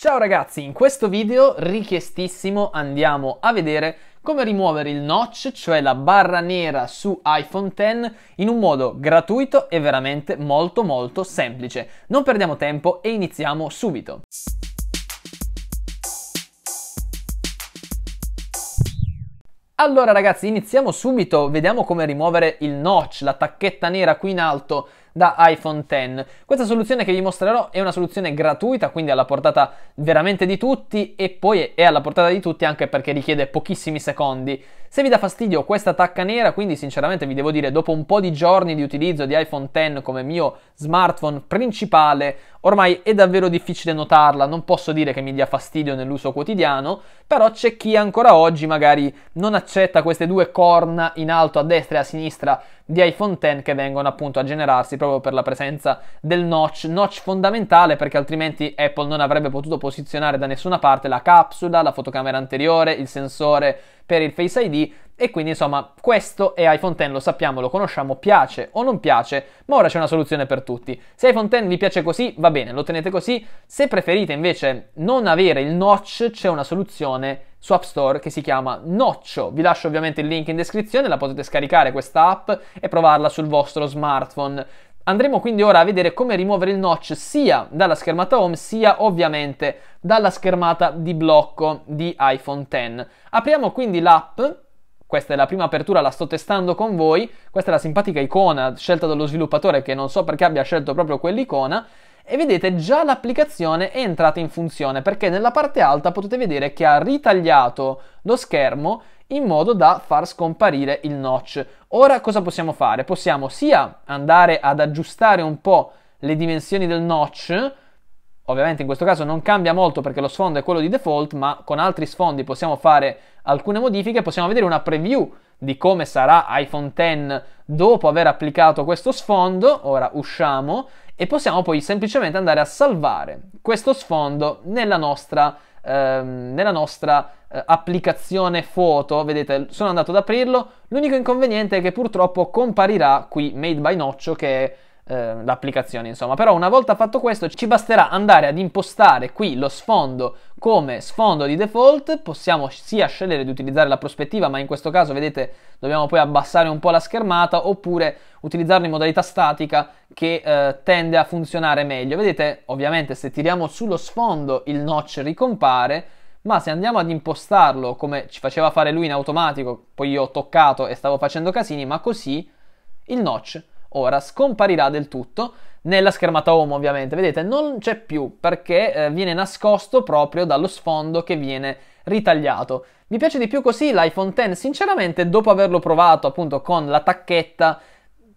Ciao ragazzi, in questo video richiestissimo andiamo a vedere come rimuovere il notch, cioè la barra nera su iPhone X in un modo gratuito e veramente molto molto semplice. Non perdiamo tempo e iniziamo subito. Allora ragazzi, iniziamo subito, vediamo come rimuovere il notch, la tacchetta nera qui in alto da iPhone X. Questa soluzione che vi mostrerò è una soluzione gratuita, quindi alla portata veramente di tutti e poi è alla portata di tutti anche perché richiede pochissimi secondi. Se vi dà fastidio questa tacca nera, quindi sinceramente vi devo dire, dopo un po' di giorni di utilizzo di iPhone X come mio smartphone principale, ormai è davvero difficile notarla, non posso dire che mi dia fastidio nell'uso quotidiano, però c'è chi ancora oggi magari non accetta queste due corna in alto a destra e a sinistra di iPhone X che vengono appunto a generarsi proprio per la presenza del notch, notch fondamentale perché altrimenti Apple non avrebbe potuto posizionare da nessuna parte la capsula, la fotocamera anteriore, il sensore per il Face ID e quindi insomma questo è iPhone X, lo sappiamo, lo conosciamo, piace o non piace, ma ora c'è una soluzione per tutti. Se iPhone X vi piace così, va bene, lo tenete così, se preferite invece non avere il notch, c'è una soluzione su App Store che si chiama Noccio. Vi lascio ovviamente il link in descrizione, la potete scaricare questa app e provarla sul vostro smartphone. Andremo quindi ora a vedere come rimuovere il notch sia dalla schermata home sia ovviamente dalla schermata di blocco di iPhone X. Apriamo quindi l'app questa è la prima apertura, la sto testando con voi, questa è la simpatica icona scelta dallo sviluppatore che non so perché abbia scelto proprio quell'icona, e vedete già l'applicazione è entrata in funzione perché nella parte alta potete vedere che ha ritagliato lo schermo in modo da far scomparire il notch. Ora cosa possiamo fare? Possiamo sia andare ad aggiustare un po' le dimensioni del notch, ovviamente in questo caso non cambia molto perché lo sfondo è quello di default, ma con altri sfondi possiamo fare alcune modifiche, possiamo vedere una preview di come sarà iPhone X dopo aver applicato questo sfondo, ora usciamo e possiamo poi semplicemente andare a salvare questo sfondo nella nostra, ehm, nella nostra eh, applicazione foto. Vedete, sono andato ad aprirlo. L'unico inconveniente è che purtroppo comparirà qui Made by Noccio che è Ehm, l'applicazione, insomma. Però una volta fatto questo ci basterà andare ad impostare qui lo sfondo come sfondo di default, possiamo sia scegliere di utilizzare la prospettiva, ma in questo caso vedete dobbiamo poi abbassare un po' la schermata oppure utilizzarlo in modalità statica che eh, tende a funzionare meglio. Vedete, ovviamente se tiriamo sullo sfondo il notch ricompare, ma se andiamo ad impostarlo come ci faceva fare lui in automatico, poi io ho toccato e stavo facendo casini, ma così il notch ora scomparirà del tutto nella schermata home ovviamente, vedete non c'è più perché eh, viene nascosto proprio dallo sfondo che viene ritagliato. Mi piace di più così l'iPhone X, sinceramente dopo averlo provato appunto con la tacchetta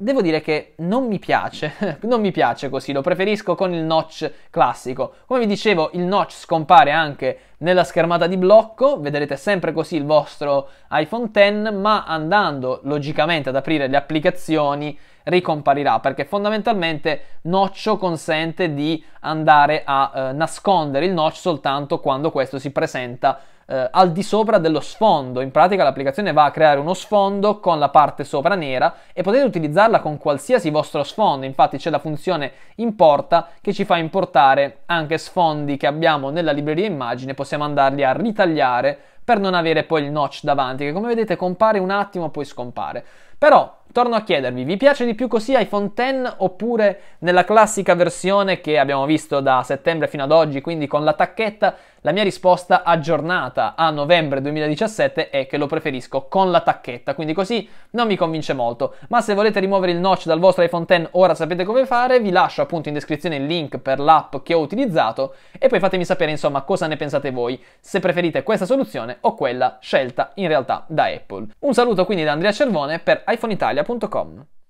devo dire che non mi piace, non mi piace così, lo preferisco con il notch classico. Come vi dicevo, il notch scompare anche nella schermata di blocco, vedrete sempre così il vostro iPhone X, ma andando logicamente ad aprire le applicazioni ricomparirà, perché fondamentalmente noccio consente di andare a eh, nascondere il notch soltanto quando questo si presenta eh, al di sopra dello sfondo. In pratica l'applicazione va a creare uno sfondo con la parte sopra nera e potete utilizzarla con qualsiasi vostro sfondo. Infatti c'è la funzione importa che ci fa importare anche sfondi che abbiamo nella libreria immagine, possiamo andarli a ritagliare per non avere poi il notch davanti che come vedete compare un attimo poi scompare. Però torno a chiedervi, vi piace di più così iPhone X oppure nella classica versione che abbiamo visto da settembre fino ad oggi, quindi con la tacchetta? La mia risposta aggiornata a novembre 2017 è che lo preferisco con la tacchetta, quindi così non mi convince molto. Ma se volete rimuovere il notch dal vostro iPhone X ora sapete come fare, vi lascio appunto in descrizione il link per l'app che ho utilizzato e poi fatemi sapere insomma cosa ne pensate voi, se preferite questa soluzione o quella scelta in realtà da Apple. Un saluto quindi da Andrea Cervone per iPhone Italia Italia.com.